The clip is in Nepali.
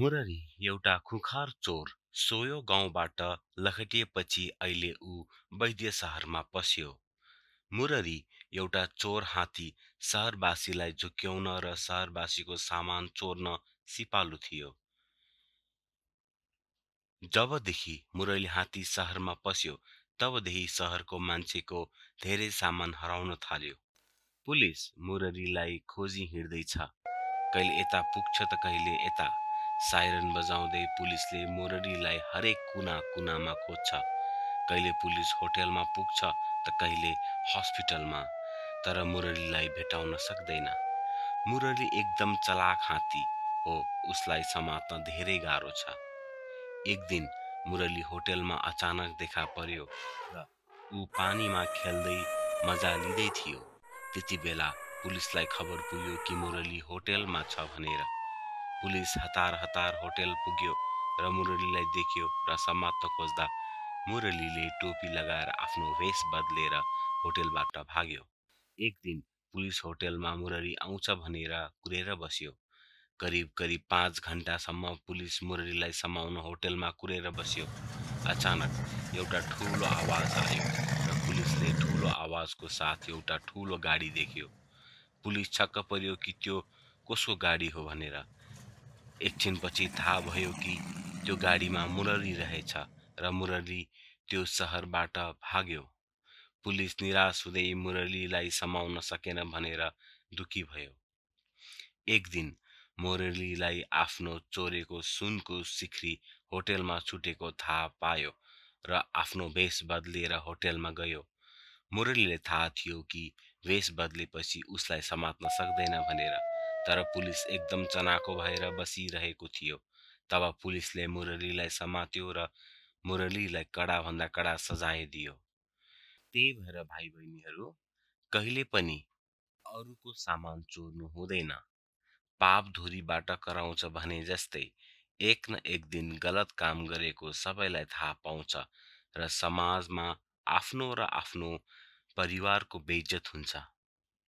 मुररी एउटा खुखार चोर सोयो गाउँबाट लखटिएपछि अहिले ऊ वैद्य सहरमा पस्यो मुररी एउटा चोर हात्ती सहरवासीलाई झुक्याउन र सहरवासीको सामान चोर्न सिपालु थियो जबदेखि मुरली हात्ती सहरमा पस्यो तबदेखि सहरको मान्छेको धेरै सामान हराउन थाल्यो पुलिस मुरलीलाई खोजी हिँड्दैछ कहिले यता पुग्छ त कहिले यता साइरन बजाउँदै पुलिसले मुरलीलाई हरेक कुना कुनामा खोज्छ कहिले पुलिस होटलमा पुग्छ त कहिले हस्पिटलमा तर मुरलीलाई भेटाउन सक्दैन मुरली एकदम चलाक हात्ती हो उसलाई समात्न धेरै गाह्रो छ एक दिन मुरली होटेलमा अचानक देखा पर्यो र ऊ पानीमा खेल्दै मजा लिँदै थियो त्यति बेला पुलिसलाई खबर पुग्यो कि मुरली होटलमा छ भनेर पुलिस हतार हतार होटल पुग्यो र मुरलीलाई देखियो र समात्न खोज्दा मुरलीले टोपी लगाएर आफ्नो भेष बदलेर होटेलबाट भाग्यो एक दिन पुलिस होटेलमा मुरली आउँछ भनेर कुरेर बस्यो करिब करिब पाँच घन्टासम्म पुलिस मुरलीलाई समाउन होटेलमा कुरेर बस्यो अचानक एउटा ठुलो आवाज आयो र पुलिसले ठुलो आवाजको साथ एउटा ठुलो गाडी देख्यो पुलिस छक्क पर्यो कि त्यो कसको गाडी हो भनेर एकछिनपछि थाहा भयो कि त्यो गाडीमा मुरली रहेछ र मुरली त्यो सहरबाट भाग्यो पुलिस निराश हुँदै मुरलीलाई समाउन सकेन भनेर दुखी भयो एक दिन मुरलीलाई आफ्नो चोरेको सुनको सिखरी होटेलमा छुटेको थाहा पायो र आफ्नो भेष बदलिएर होटेलमा गयो मुरलीले थाहा थियो कि भेष बदलेपछि उसलाई समात्न सक्दैन भनेर तर पुलिस एकदम चनाको भएर बसिरहेको थियो तब पुलिसले मुरलीलाई समात्यो र मुरलीलाई कडाभन्दा कडा सजाय दियो त्यही भएर भाइ बहिनीहरू कहिले पनि अरूको सामान चोर्नु हुँदैन पाप धुरीबाट कराउँछ भने जस्तै एक न एक दिन गलत काम गरेको सबैलाई थाहा पाउँछ र समाजमा आफ्नो र आफ्नो परिवारको बेज्जत हुन्छ